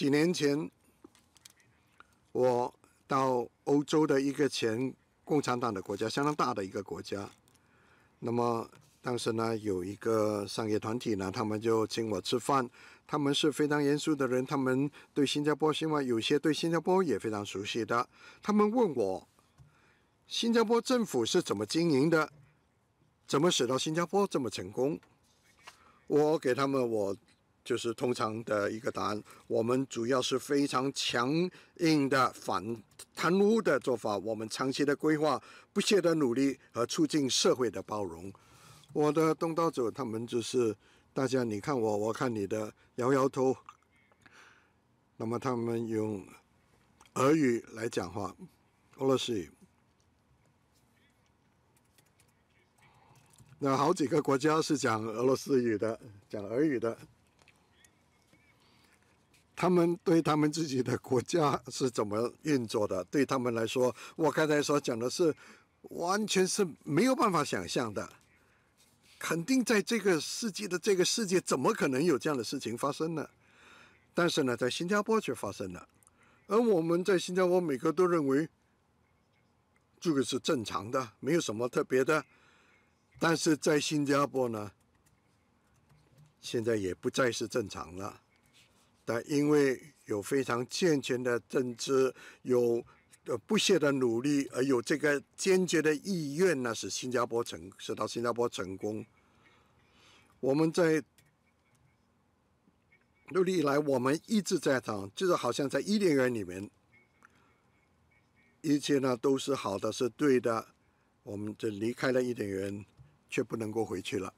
几年前，我到欧洲的一个前共产党的国家，相当大的一个国家。那么当时呢，有一个商业团体呢，他们就请我吃饭。他们是非常严肃的人，他们对新加坡，新闻有些对新加坡也非常熟悉的。他们问我，新加坡政府是怎么经营的，怎么使得新加坡这么成功？我给他们我。就是通常的一个答案。我们主要是非常强硬的反贪污的做法。我们长期的规划、不懈的努力和促进社会的包容。我的东道主他们就是大家，你看我，我看你的，摇摇头。那么他们用俄语来讲话，俄罗斯。语。那好几个国家是讲俄罗斯语的，讲俄语的。他们对他们自己的国家是怎么运作的？对他们来说，我刚才所讲的是完全是没有办法想象的。肯定在这个世纪的这个世界，怎么可能有这样的事情发生呢？但是呢，在新加坡却发生了。而我们在新加坡，每个都认为这个是正常的，没有什么特别的。但是在新加坡呢，现在也不再是正常了。啊，因为有非常健全的认知，有呃不懈的努力，而有这个坚决的意愿呢，使新加坡成，使到新加坡成功。我们在努力以来，我们一直在讲，就是好像在伊甸园里面，一切呢都是好的，是对的。我们就离开了伊甸园，却不能够回去了。